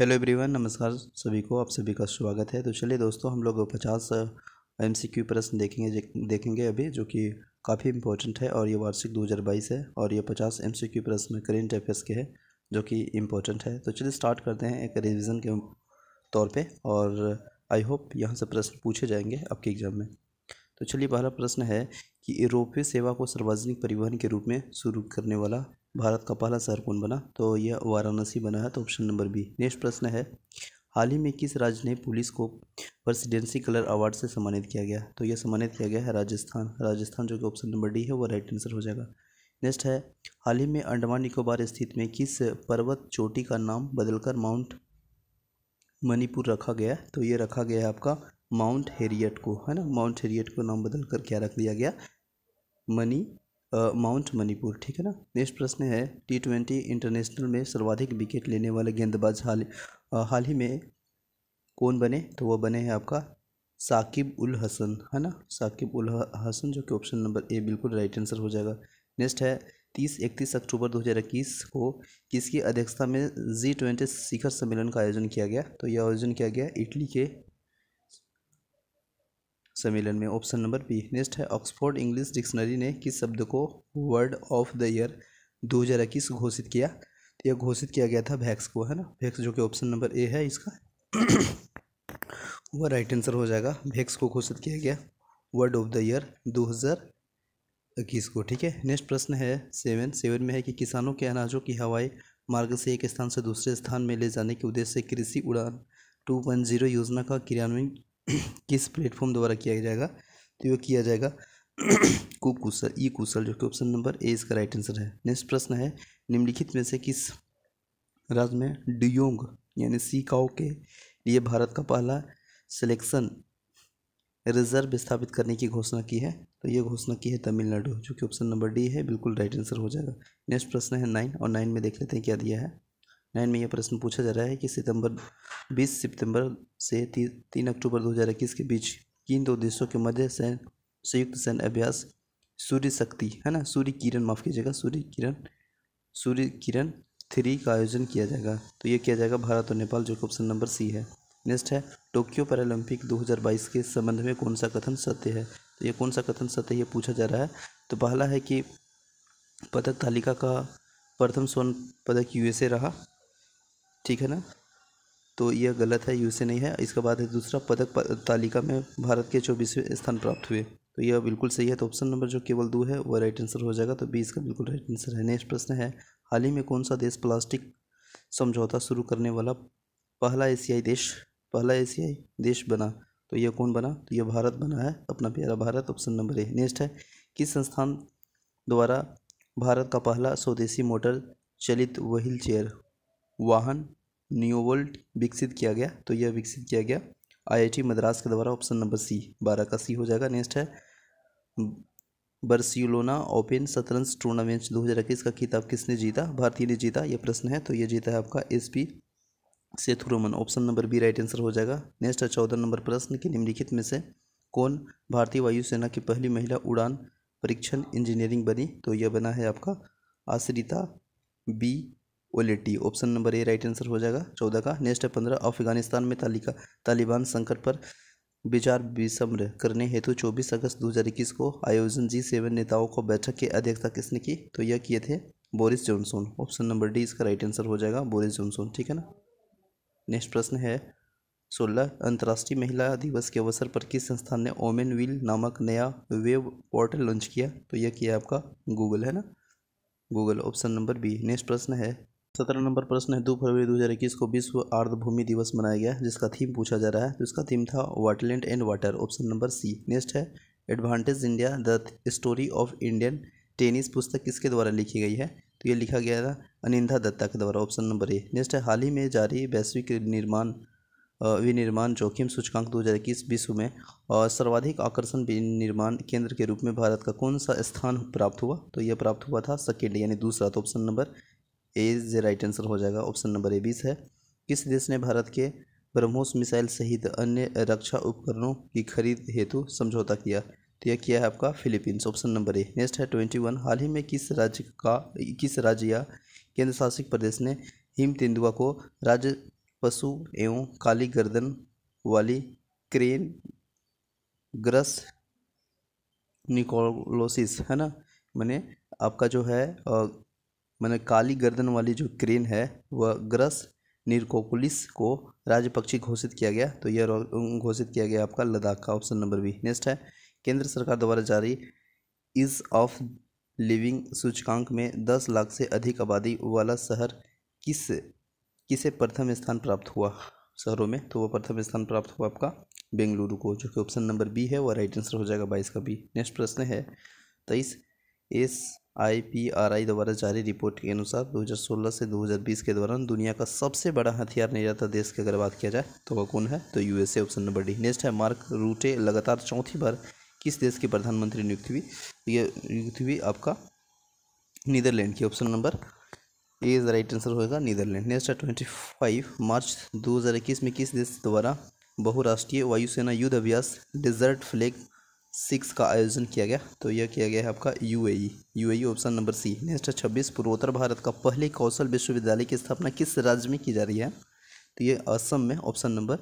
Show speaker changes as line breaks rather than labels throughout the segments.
hello everyone नमस्कार सभी को आप सभी का स्वागत है तो चलिए दोस्तों हम लोग पचास एम सी क्यू प्रश्न देखेंगे देखेंगे अभी जो कि काफ़ी इंपॉर्टेंट है और ये वार्षिक दो हज़ार बाईस है और ये पचास एम सी क्यू प्रश्न करेंट अफेयर्स के हैं जो कि इम्पोर्टेंट है तो चलिए स्टार्ट करते हैं एक रिविज़न के तौर पर और आई होप यहाँ से प्रश्न पूछे जाएंगे आपके एग्ज़ाम में तो चलिए पहला प्रश्न है कि रोपवे सेवा को सार्वजनिक परिवहन के रूप में शुरू करने वाला भारत का पहला शहर कौन बना तो यह वाराणसी बना है तो ऑप्शन नंबर बी नेक्स्ट प्रश्न है हाल ही में किस राज्य ने पुलिस को प्रेसिडेंसी कलर अवार्ड से सम्मानित किया गया तो यह सम्मानित किया गया है राजस्थान राजस्थान जो कि ऑप्शन नंबर डी है वो राइट आंसर हो जाएगा नेक्स्ट है हाल ही में अंडमान निकोबार स्थित में किस पर्वत चोटी का नाम बदलकर माउंट मणिपुर रखा गया तो ये रखा गया है आपका माउंट हेरियट को है ना माउंट हेरियट को नाम बदल कर क्या रख दिया गया मनी माउंट मणिपुर ठीक है ना नेक्स्ट प्रश्न है टी ट्वेंटी इंटरनेशनल में सर्वाधिक विकेट लेने वाले गेंदबाज हाल हाल ही में कौन बने तो वो बने हैं आपका साकिब उल हसन है ना साकिब उल हसन जो कि ऑप्शन नंबर ए बिल्कुल राइट आंसर हो जाएगा नेक्स्ट है तीस इकतीस अक्टूबर दो हज़ार इक्कीस को किसकी अध्यक्षता में जी ट्वेंटी शिखर सम्मेलन का आयोजन किया गया तो यह आयोजन किया गया इटली के सम्मेलन में ऑप्शन नंबर बी नेक्स्ट है ऑक्सफोर्ड इंग्लिश डिक्शनरी ने किस शब्द को वर्ड ऑफ द ईयर 2021 घोषित किया तो यह घोषित किया गया था भैक्स को है ना भैक्स जो कि ऑप्शन नंबर ए है इसका वह राइट आंसर हो जाएगा भैक्स को घोषित किया गया वर्ड ऑफ द ईयर दो इक्कीस को ठीक है नेक्स्ट प्रश्न है सेवन सेवन में है कि किसानों के अनाजों की हवाई मार्ग से एक स्थान से दूसरे स्थान में ले जाने के उद्देश्य से कृषि उड़ान टू वन जीरो योजना का क्रियान्वयन किस प्लेटफॉर्म द्वारा किया जाएगा तो ये किया जाएगा कुकुशल ई कुशल जो कि ऑप्शन नंबर ए इसका राइट आंसर है नेक्स्ट प्रश्न है निम्नलिखित में से किस राज्य में डियोंग यानी सी काओ के लिए भारत का पहला सिलेक्शन रिजर्व स्थापित करने की घोषणा की है तो ये घोषणा की है तमिलनाडु जो कि ऑप्शन नंबर डी है बिल्कुल राइट आंसर हो जाएगा नेक्स्ट प्रश्न है नाइन और नाइन में देख लेते हैं क्या दिया है नाइन में यह प्रश्न पूछा जा रहा है कि सितंबर बीस सितंबर से ती, तीन अक्टूबर 2021 के बीच किन दो देशों के मध्य सैन्य संयुक्त सैन्य अभ्यास सूर्य शक्ति है ना सूर्य किरण माफ़ कीजिएगा सूर्य किरण सूर्य किरण थ्री का आयोजन किया जाएगा तो यह किया जाएगा भारत और नेपाल जो कि ऑप्शन नंबर सी है नेक्स्ट है टोक्यो पैरालंपिक 2022 के संबंध में कौन सा कथन सत्य है तो ये कौन सा कथन सत्य ये पूछा जा रहा है तो पहला है कि पदक तालिका का प्रथम स्वर्ण पदक यूएसए रहा ठीक है ना तो यह गलत है यू से नहीं है इसके बाद है दूसरा पदक तालिका में भारत के चौबीसवें स्थान प्राप्त हुए तो यह बिल्कुल सही है तो ऑप्शन नंबर जो केवल दो है वह राइट आंसर हो जाएगा तो बी इसका बिल्कुल राइट आंसर है नेक्स्ट प्रश्न है हाल ही में कौन सा देश प्लास्टिक समझौता शुरू करने वाला पहला एशियाई देश पहला एशियाई देश बना तो यह कौन बना तो यह भारत बना है अपना प्यारा Bharat option number A next है किस संस्थान द्वारा भारत का पहला स्वदेशी मोटर चलित व्हील चेयर वाहन न्यूवोल्ट विकसित किया गया तो यह विकसित किया गया आईआईटी मद्रास के द्वारा ऑप्शन नंबर सी बारह का सी हो जाएगा नेक्स्ट है बर्सिलोना ओपन शतरंज टूर्नामेंट दो हज़ार इक्कीस का खिताब किसने जीता भारतीय ने जीता यह प्रश्न है तो यह जीता है आपका S P Sethuraman option number B right answer हो जाएगा नेक्स्ट है चौदह नंबर प्रश्न कि निम्नलिखित में से कौन भारतीय वायुसेना की पहली महिला उड़ान परीक्षण इंजीनियरिंग बनी तो यह बना है आपका Ashrita B Oleti option number A right answer हो जाएगा चौदह का नेक्स्ट है पंद्रह अफगानिस्तान में तालिका तालिबान संकट पर विचार विसम्र करने हेतु चौबीस अगस्त इक्कीस को आयोजन जी सेवन नेताओं को बैठक की अध्यक्षता किसने की तो यह किए थे Boris Johnson option number D इसका राइट आंसर हो जाएगा बोरिस जॉनसन ठीक है ना नेक्स्ट प्रश्न है सोलह अंतर्राष्ट्रीय महिला दिवस के अवसर पर किस संस्थान ने ओमेन व्हील नामक नया वेब पोर्टल लॉन्च किया तो यह किया आपका गूगल है ना Google option number B next प्रश्न है सत्रह नंबर प्रश्न है दो फरवरी दो हज़ार इक्कीस को विश्व आर्द्रभूमि दिवस मनाया गया जिसका थीम पूछा जा रहा है तो इसका थीम था wetland and water option number C next है advantage India the story of Indian tennis पुस्तक किसके द्वारा लिखी गई है तो ये लिखा गया था अनिंदा दत्ता के द्वारा ऑप्शन नंबर ए नेक्स्ट है हाल ही में जारी वैश्विक निर्माण विनिर्माण जोखिम सूचकांक दो हजार इक्कीस विश्व में और सर्वाधिक आकर्षण विनिर्माण केंद्र के रूप में भारत का कौन सा स्थान प्राप्त हुआ तो यह प्राप्त हुआ था सेकेंड यानी दूसरा तो option number A is right answer हो जाएगा ऑप्शन नंबर ए बीस है किस देश ने भारत के ब्रह्मोस मिसाइल सहित अन्य रक्षा उपकरणों की खरीद हेतु समझौता किया तो यह किया है आपका Philippines option number A next है ट्वेंटी वन हाल ही में किस राज्य का किस राज्य या केंद्र शासित प्रदेश ने हिम तेंदुआ को राज्य पशु एवं काली गर्दन वाली क्रेन ग्रस निकोलोसिस है ना मैंने आपका जो है मैंने काली गर्दन वाली जो क्रेन है वह ग्रस निरकोकुलिस को राज्य पक्षी घोषित किया गया तो यह घोषित किया गया आपका लद्दाख का ऑप्शन नंबर बी नेक्स्ट है केंद्र सरकार द्वारा जारी इज़ ऑफ लिविंग सूचकांक में दस लाख से अधिक आबादी वाला शहर किस किसे प्रथम स्थान प्राप्त हुआ शहरों में तो वह प्रथम स्थान प्राप्त हुआ आपका बेंगलुरु को जो कि ऑप्शन नंबर बी है वह राइट आंसर हो जाएगा बाईस का बी नेक्स्ट प्रश्न है तेईस एस आईपीआरआई द्वारा जारी रिपोर्ट के अनुसार 2016 से 2020 के दौरान दुनिया का सबसे बड़ा हथियार निर्याता देश की अगर बात किया जाए तो वह कौन है तो USA option number D next है मार्क रूटे लगातार चौथी बार किस देश के प्रधानमंत्री नियुक्त हुई ये नियुक्त हुई आपका नीदरलैंड की option number A is right answer होगा नीदरलैंड नेक्स्ट है ट्वेंटी फाइव मार्च दो हज़ार इक्कीस में किस देश द्वारा बहुराष्ट्रीय वायुसेना युद्ध अभ्यास डिजर्ट फ्लैग सिक्स का आयोजन किया गया तो यह किया गया है आपका UAE UAE option number C next है छब्बीस पूर्वोत्तर भारत का पहले कौशल विश्वविद्यालय की स्थापना किस राज्य में की जा रही है तो ये असम में ऑप्शन नंबर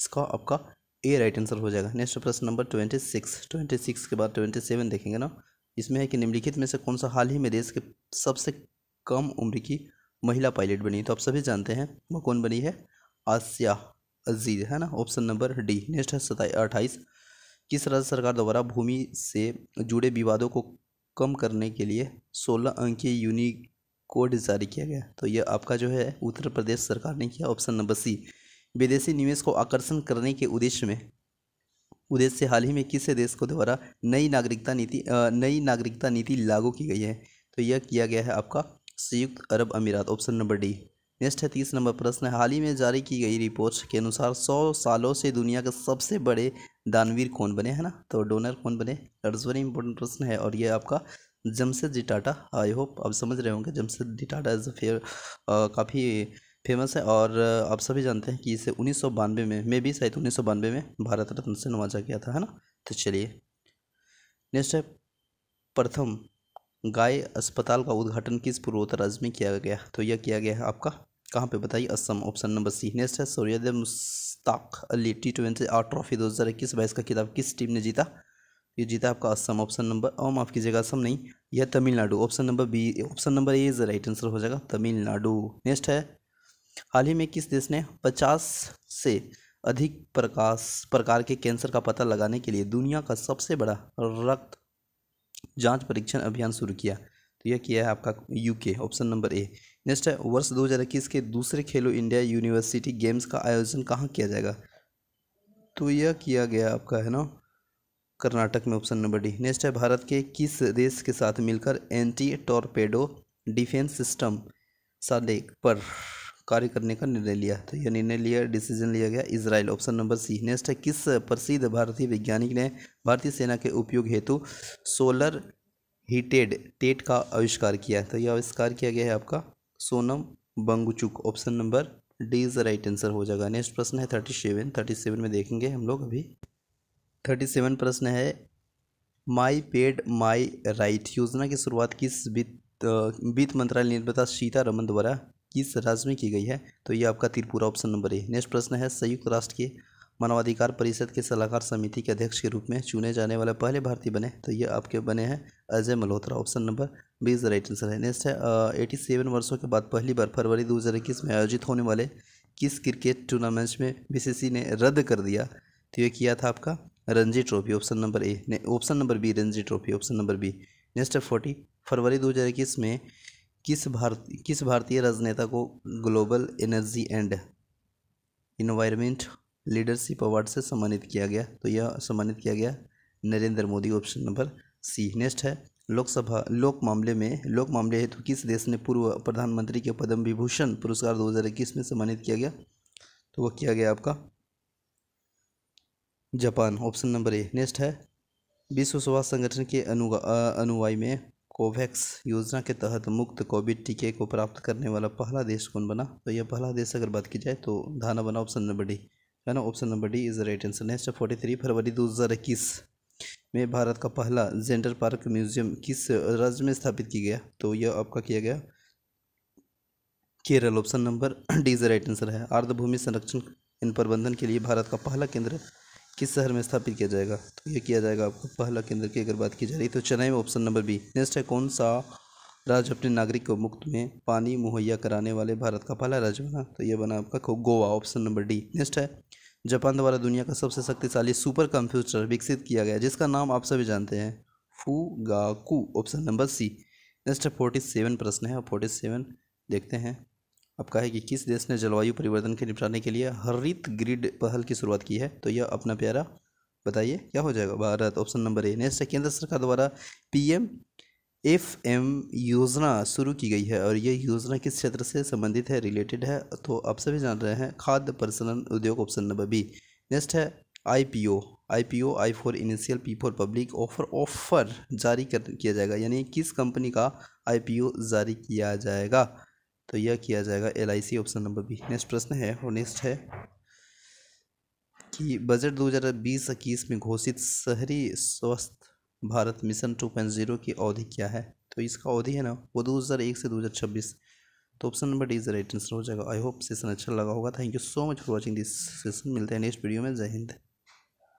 इसका आपका ए राइट आंसर हो जाएगा नेक्स्ट प्रश्न number twenty six twenty six के बाद ट्वेंटी सेवन देखेंगे ना इसमें है कि निम्नलिखित में से कौन सा हाल ही में देश के सबसे कम उम्र की महिला पायलट बनी तो आप सभी जानते हैं वह कौन बनी है आसिया अजीज है ना ऑप्शन नंबर डी नेक्स्ट है सताई अट्ठाईस किस राज्य सरकार द्वारा भूमि से जुड़े विवादों को कम करने के लिए सोलह अंकीय यूनिक कोड जारी किया गया तो यह आपका जो है उत्तर प्रदेश सरकार ने किया ऑप्शन नंबर सी विदेशी निवेश को आकर्षण करने के उद्देश्य में उद्देश्य हाल ही में किस देश को द्वारा नई नागरिकता नीति नई नागरिकता नीति लागू की गई है तो यह किया गया है आपका संयुक्त अरब अमीरात ऑप्शन नंबर डी नेक्स्ट है तीस नंबर प्रश्न हाल ही में जारी की गई रिपोर्ट के अनुसार सौ सालों से दुनिया के सबसे बड़े दानवीर कौन बने हैं ना तो डोनर कौन बने दैट इज़ वेरी इंपॉर्टेंट प्रश्न है और ये आपका जमशेद जी टाटा आई होप आप समझ रहे होंगे जमशेद जी टाटा इज़ फेयर काफ़ी फेमस है और आप सभी जानते हैं कि इसे उन्नीस में मे भी शायद उन्नीस में भारत रत्न से नवाजा गया था है ना तो चलिए नेक्स्ट है प्रथम गाय अस्पताल का उद्घाटन किस पूर्वोत्तर राज्य में किया गया तो यह किया गया है आपका कहाँ पे बताइए Assam option number C next है सूर्योदय मुश्ताक अली टी ट्वेंटी आर ट्रॉफी दो हज़ार इक्कीस बाईस का खिताब किस टीम ने जीता ये जीता आपका असम ऑप्शन नंबर ओ माफ़ कीजिएगा असम नहीं यह Tamil Nadu option number B option number A is right answer हो जाएगा तमिलनाडु नेक्स्ट है हाल ही में किस देश ने पचास से अधिक प्रकाश प्रकार के कैंसर का पता लगाने के लिए दुनिया का सबसे बड़ा रक्त जांच परीक्षण अभियान शुरू किया तो यह किया है आपका UK option number A next है वर्ष दो के दूसरे खेलो इंडिया यूनिवर्सिटी गेम्स का आयोजन कहाँ किया जाएगा तो यह किया गया आपका है ना कर्नाटक में ऑप्शन नंबर डी नेक्स्ट है भारत के किस देश के साथ मिलकर एंटी टॉर्पेडो डिफेंस सिस्टम साले पर कार्य करने का निर्णय लिया तो यह निर्णय लिया डिसीजन लिया गया Israel option number C next है किस प्रसिद्ध भारतीय वैज्ञानिक ने भारतीय सेना के उपयोग हेतु सोलर हीटेड टेट का आविष्कार किया तो यह आविष्कार किया गया है आपका Sonam Wangchuk option number D is the right answer हो जाएगा नेक्स्ट प्रश्न है थर्टी सेवन थर्टी सेवन में देखेंगे हम लोग अभी थर्टी सेवन प्रश्न है माई पेड माई राइट योजना की शुरुआत किस वित्त वित्त मंत्रालय निर्माता सीतारमन द्वारा किस राज्य में की गई है तो ये आपका Tripura option number A next प्रश्न है संयुक्त राष्ट्र के मानवाधिकार परिषद के सलाहकार समिति के अध्यक्ष के रूप में चुने जाने वाले पहले भारतीय बने तो ये आपके बने हैं Ajay Malhotra option number B is right answer है नेक्स्ट है एटी सेवन वर्षों के बाद पहली बार फरवरी दो हज़ार इक्कीस में आयोजित होने वाले किस क्रिकेट टूर्नामेंट्स में बी ने रद्द कर दिया तो ये किया था आपका Ranji trophy option number A ने option number B Ranji trophy option number B next है फोर्टी फरवरी दो हज़ार इक्कीस में किस भारत किस भारतीय राजनेता को global energy and environment leadership award से सम्मानित किया गया तो यह सम्मानित किया गया Narendra Modi option number C next है लोकसभा लोक मामले में लोक मामले हेतु किस देश ने पूर्व प्रधानमंत्री के पद्म विभूषण पुरस्कार 2021 में सम्मानित किया गया तो वह किया गया आपका Japan option number A next है विश्व स्वास्थ्य संगठन के अनु अनुवाई में कोवैक्स योजना के तहत मुक्त कोविड टीके को प्राप्त करने वाला पहला देश कौन बना तो यह पहला देश अगर बात की जाए तो धाना बना ऑप्शन नंबर डी है ना option number D is right answer next forty three फरवरी दो हज़ार इक्कीस में भारत का पहला जेंडर पार्क म्यूजियम किस राज्य में स्थापित किया गया तो यह आपका किया गया Kerala option number D is right answer है आर्द्रभूमि संरक्षण इन प्रबंधन के लिए भारत का पहला केंद्र किस शहर में स्थापित किया जाएगा तो यह किया जाएगा आपको पहला केंद्र की अगर बात की जा रही तो चेन्नई में ऑप्शन नंबर बी नेक्स्ट है कौन सा राज्य अपने नागरिक को मुक्त में पानी मुहैया कराने वाले भारत का पहला राज्य बना तो यह बना आपका Goa option number D next है जापान द्वारा दुनिया का सबसे शक्तिशाली सुपर कंप्यूटर विकसित किया गया जिसका नाम आप सभी जानते हैं Fugaku option number C next forty seven प्रश्न है फोर्टी सेवन देखते हैं आपका है कि किस देश ने जलवायु परिवर्तन के निपटाने के लिए हरित ग्रिड पहल की शुरुआत की है तो यह अपना प्यारा बताइए क्या हो जाएगा Bharat option number A next है केंद्र सरकार द्वारा पीएम एफ एम योजना शुरू की गई है और ये योजना किस क्षेत्र से संबंधित है रिलेटेड है तो आप सभी जान रहे हैं खाद्य प्रसलन उद्योग ऑप्शन नंबर बी नेक्स्ट है I P O I P O I for initial P for public offer offer जारी कर किया जाएगा यानी किस कंपनी का आई पी ओ जारी किया जाएगा तो यह किया जाएगा L I C option number B next प्रश्न है और नेक्स्ट है कि बजट दो हज़ार बीस इक्कीस में घोषित शहरी स्वास्थ्य Bharat mission two point zero की अवधि क्या है तो इसका अवधि है ना वो दो हज़ार एक से दो हज़ार छब्बीस तो option number D is right answer हो जाएगा आई होप सेशन अच्छा लगा होगा thank you so much for watching this session मिलते हैं नेक्स्ट वीडियो में जय हिंद